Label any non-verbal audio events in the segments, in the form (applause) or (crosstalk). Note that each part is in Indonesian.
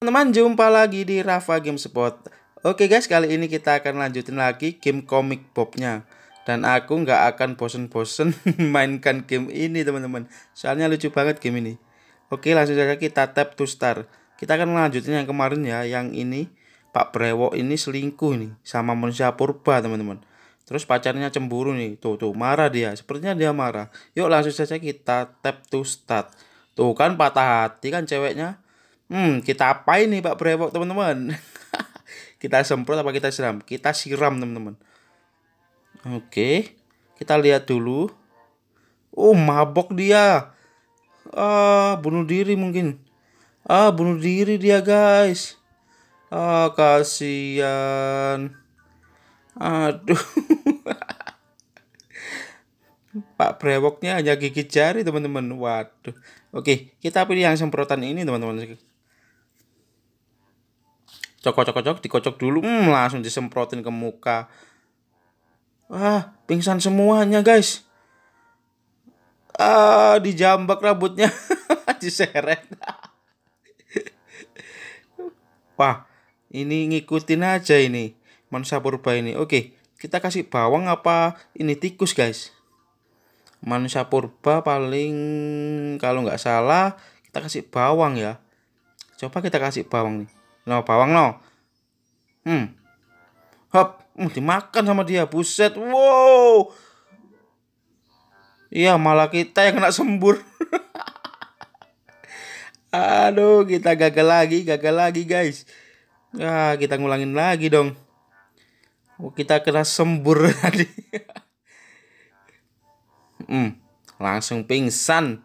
Teman-teman, jumpa lagi di Rafa Game Spot. Oke guys, kali ini kita akan lanjutin lagi game komik Bobnya. Dan aku nggak akan bosen-bosen (laughs) mainkan game ini teman-teman. Soalnya lucu banget game ini. Oke, langsung saja kita tap to start. Kita akan lanjutin yang kemarin ya, yang ini. Pak Brewok ini selingkuh nih sama manusia purba teman-teman. Terus pacarnya cemburu nih. Tuh, tuh, marah dia. Sepertinya dia marah. Yuk langsung saja kita tap to start. Tuh kan patah hati kan ceweknya Hmm, kita apa ini Pak Brewok, teman-teman? (laughs) kita semprot apa kita siram? Kita siram, teman-teman. Oke. Kita lihat dulu. Oh, mabok dia. Ah, bunuh diri mungkin. Ah, bunuh diri dia, guys. Ah, kasihan. Aduh. (laughs) Pak Brewoknya hanya gigit jari, teman-teman. Waduh. Oke, kita pilih yang semprotan ini, teman-teman. Cocok-cocok, dikocok dulu, hmm, langsung disemprotin ke muka. Wah, pingsan semuanya guys. Ah, dijambak rambutnya, (laughs) diseret. Wah, ini ngikutin aja ini manusia purba ini. Oke, kita kasih bawang apa ini tikus guys? Manusia purba paling kalau nggak salah kita kasih bawang ya. Coba kita kasih bawang nih no bawang no hmm hop uh, dimakan sama dia buset wow iya malah kita yang kena sembur (laughs) aduh kita gagal lagi gagal lagi guys ya kita ngulangin lagi dong oh, kita kena sembur (laughs) tadi hmm langsung pingsan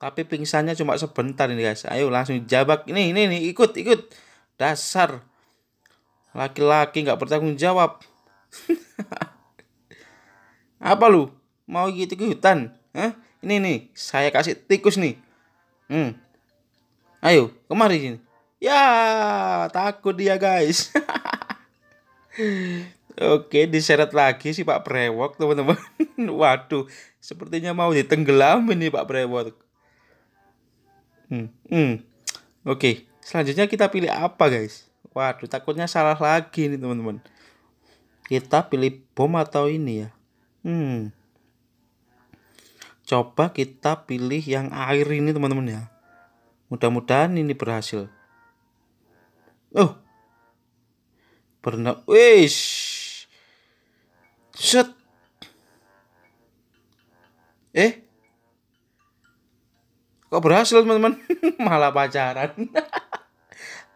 tapi pingsannya cuma sebentar ini guys ayo langsung jabak ini ini ini ikut ikut dasar laki-laki nggak -laki bertanggung jawab (laughs) apa lu mau gitu ke hutan Hah? ini nih saya kasih tikus nih hmm. ayo kemari sini ya takut dia guys (laughs) Oke, diseret lagi sih Pak Brewok, teman-teman. (laughs) Waduh, sepertinya mau ditenggelam ini Pak Brewok. Hmm, hmm. Oke. Selanjutnya kita pilih apa guys? Waduh takutnya salah lagi nih teman-teman. Kita pilih bom atau ini ya. Hmm. Coba kita pilih yang air ini teman-teman ya. Mudah-mudahan ini berhasil. Oh. pernah, Wish. Set. Eh. Kok berhasil teman-teman? (laughs) Malah pacaran. (laughs)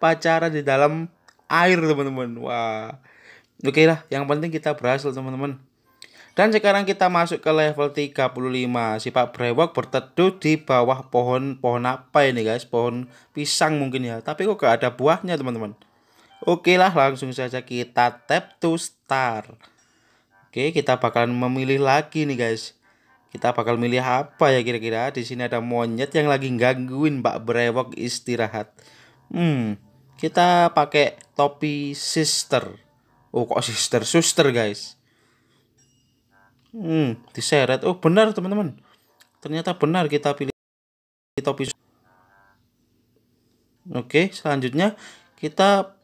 pacaran di dalam air teman-teman wah oke lah yang penting kita berhasil teman-teman dan sekarang kita masuk ke level 35 si pak brewok berteduh di bawah pohon pohon apa ini guys pohon pisang mungkin ya tapi kok gak ada buahnya teman-teman Oke lah langsung saja kita tap to start. Oke kita bakalan memilih lagi nih guys kita bakal milih apa ya kira-kira di sini ada monyet yang lagi gangguin Pak Brewok istirahat hmm kita pakai topi sister oh kok sister suster guys hmm diseret oh benar teman-teman ternyata benar kita pilih topi oke selanjutnya kita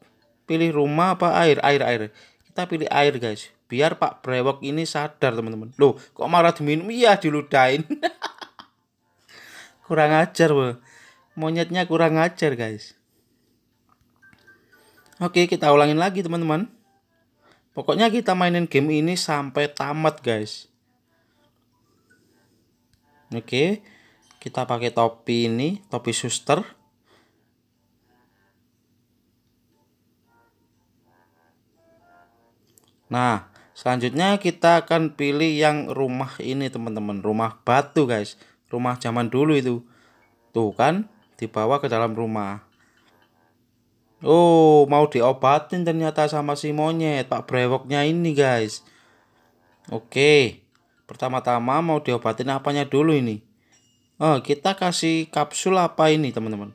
pilih rumah apa air air air kita pilih air guys biar Pak Brewok ini sadar teman-teman loh kok marah diminum iya diludain (laughs) kurang ajar bro. monyetnya kurang ajar guys Oke, kita ulangin lagi teman-teman. Pokoknya kita mainin game ini sampai tamat, guys. Oke. Kita pakai topi ini, topi suster. Nah, selanjutnya kita akan pilih yang rumah ini, teman-teman. Rumah batu, guys. Rumah zaman dulu itu. Tuh kan, dibawa ke dalam rumah. Oh, mau diobatin ternyata sama si monyet, Pak Brewoknya ini, guys. Oke. Pertama-tama mau diobatin apanya dulu ini? Oh, kita kasih kapsul apa ini, teman-teman?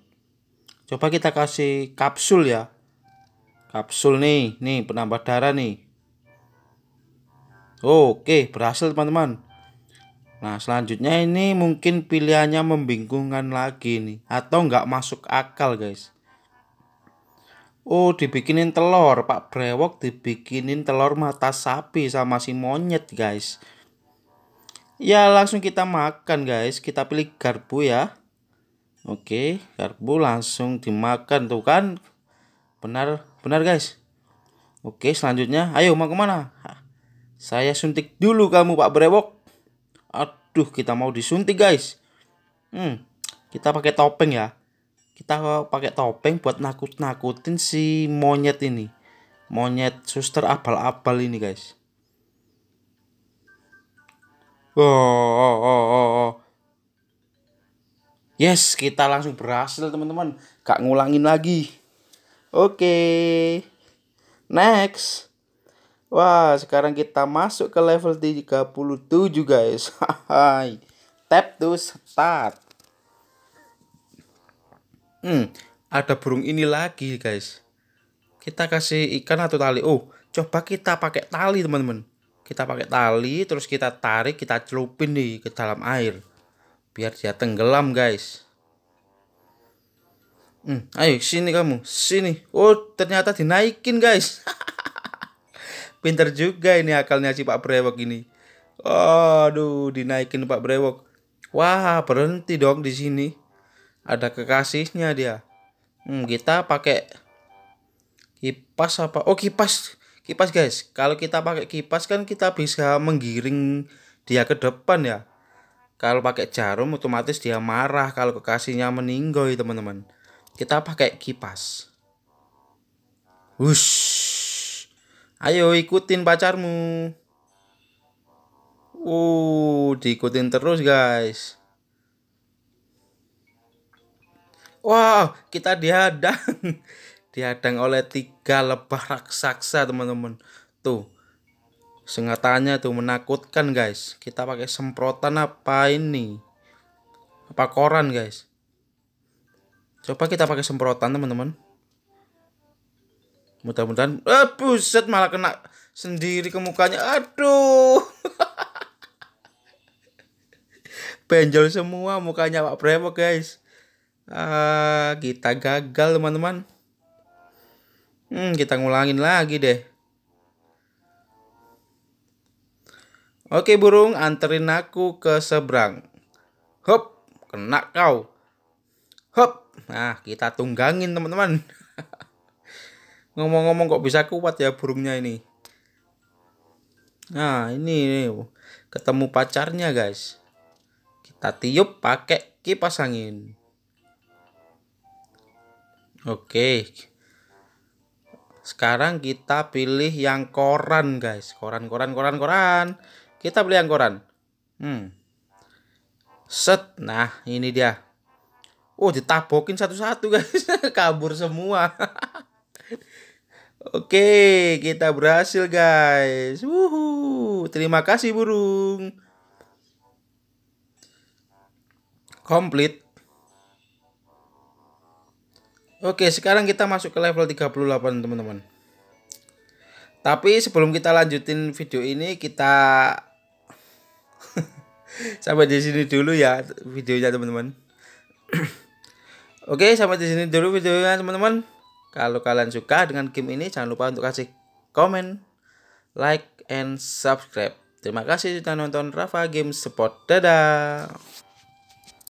Coba kita kasih kapsul ya. Kapsul nih, nih penambah darah nih. Oke, berhasil teman-teman. Nah, selanjutnya ini mungkin pilihannya membingungkan lagi nih atau nggak masuk akal, guys. Oh, dibikinin telur, Pak Brewok dibikinin telur mata sapi sama si monyet, guys. Ya, langsung kita makan, guys. Kita pilih garpu ya. Oke, garpu langsung dimakan tuh kan. Benar, benar, guys. Oke, selanjutnya ayo mau kemana? Saya suntik dulu kamu, Pak Brewok. Aduh, kita mau disuntik, guys. Hmm, kita pakai topeng ya kita pakai topeng buat nakut-nakutin si monyet ini monyet suster abal-abal ini guys oh, oh, oh, oh. yes kita langsung berhasil teman-teman gak ngulangin lagi oke okay. next wah sekarang kita masuk ke level 37 guys (laughs) tap to start Hmm, ada burung ini lagi guys. Kita kasih ikan atau tali. Oh, coba kita pakai tali teman-teman. Kita pakai tali, terus kita tarik, kita celupin nih ke dalam air. Biar dia tenggelam guys. Hmm, ayo sini kamu, sini. Oh, ternyata dinaikin, guys. (laughs) Pinter juga ini akalnya si Pak Brewok ini. Aduh, dinaikin Pak Brewok. Wah, berhenti dong di sini ada kekasihnya dia hmm, kita pakai kipas apa oh kipas kipas guys kalau kita pakai kipas kan kita bisa menggiring dia ke depan ya kalau pakai jarum otomatis dia marah kalau kekasihnya meninggoy teman-teman kita pakai kipas Wush. Ayo ikutin pacarmu. Uh, diikutin terus guys. Wow, kita dihadang (laughs) dihadang oleh tiga lebah raksasa, teman-teman. Tuh. Sengatannya tuh menakutkan, guys. Kita pakai semprotan apa ini? Apa koran, guys? Coba kita pakai semprotan, teman-teman. Mudah-mudahan eh buset malah kena sendiri ke mukanya. Aduh. (laughs) Benjol semua mukanya Pak Bremo, guys. Ah, kita gagal teman-teman. Hmm, kita ngulangin lagi deh. Oke burung, anterin aku ke seberang. Hop, kena kau. Hop, nah kita tunggangin teman-teman. (laughs) Ngomong-ngomong kok bisa kuat ya burungnya ini. Nah ini, ini ketemu pacarnya guys. Kita tiup pakai kipas angin. Oke. Sekarang kita pilih yang koran, guys. Koran, koran, koran, koran. Kita beli yang koran. Hmm. Set. Nah, ini dia. Oh, ditabokin satu-satu, guys. (laughs) Kabur semua. (laughs) Oke, kita berhasil, guys. Wuhu. Terima kasih, burung. Komplit. Oke, sekarang kita masuk ke level 38, teman-teman. Tapi sebelum kita lanjutin video ini, kita (laughs) sampai di sini dulu ya videonya, teman-teman. Oke, sampai di sini dulu videonya, teman-teman. Kalau kalian suka dengan game ini, jangan lupa untuk kasih komen, like, and subscribe. Terima kasih sudah nonton Rafa Games Support. Dadah!